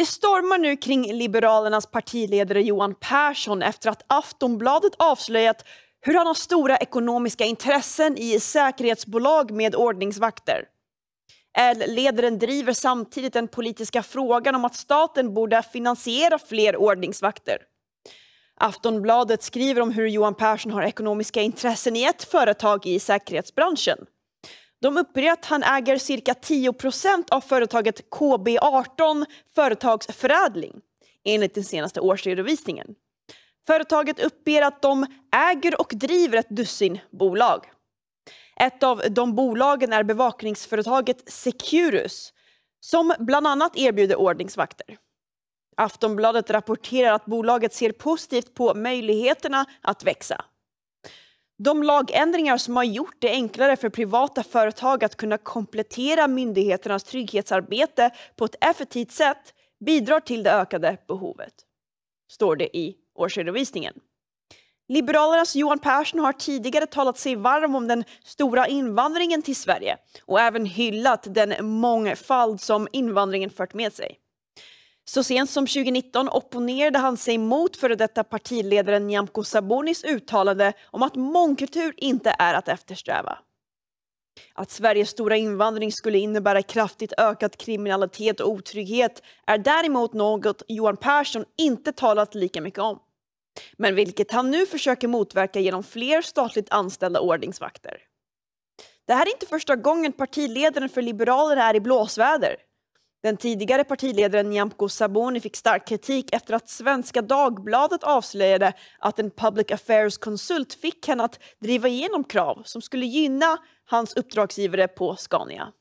Det stormar nu kring Liberalernas partiledare Johan Persson efter att Aftonbladet avslöjat hur han har stora ekonomiska intressen i säkerhetsbolag med ordningsvakter. L-ledaren driver samtidigt den politiska frågan om att staten borde finansiera fler ordningsvakter. Aftonbladet skriver om hur Johan Persson har ekonomiska intressen i ett företag i säkerhetsbranschen. De uppger att han äger cirka 10 procent av företaget KB18 Företagsförädling enligt den senaste årsredovisningen. Företaget uppger att de äger och driver ett dussin bolag. Ett av de bolagen är bevakningsföretaget Securus som bland annat erbjuder ordningsvakter. Aftonbladet rapporterar att bolaget ser positivt på möjligheterna att växa. De lagändringar som har gjort det enklare för privata företag att kunna komplettera myndigheternas trygghetsarbete på ett effektivt sätt bidrar till det ökade behovet, står det i årsredovisningen. Liberalernas Johan Persson har tidigare talat sig varm om den stora invandringen till Sverige och även hyllat den mångfald som invandringen fört med sig. Så sent som 2019 opponerade han sig mot före detta partiledaren Nyamko Sabunis uttalande om att mångkultur inte är att eftersträva. Att Sveriges stora invandring skulle innebära kraftigt ökad kriminalitet och otrygghet är däremot något Johan Persson inte talat lika mycket om. Men vilket han nu försöker motverka genom fler statligt anställda ordningsvakter. Det här är inte första gången partiledaren för Liberalerna är i blåsväder. Den tidigare partiledaren Nyamko Sabuni fick stark kritik efter att Svenska Dagbladet avslöjade att en public affairs-konsult fick henne att driva igenom krav som skulle gynna hans uppdragsgivare på Scania.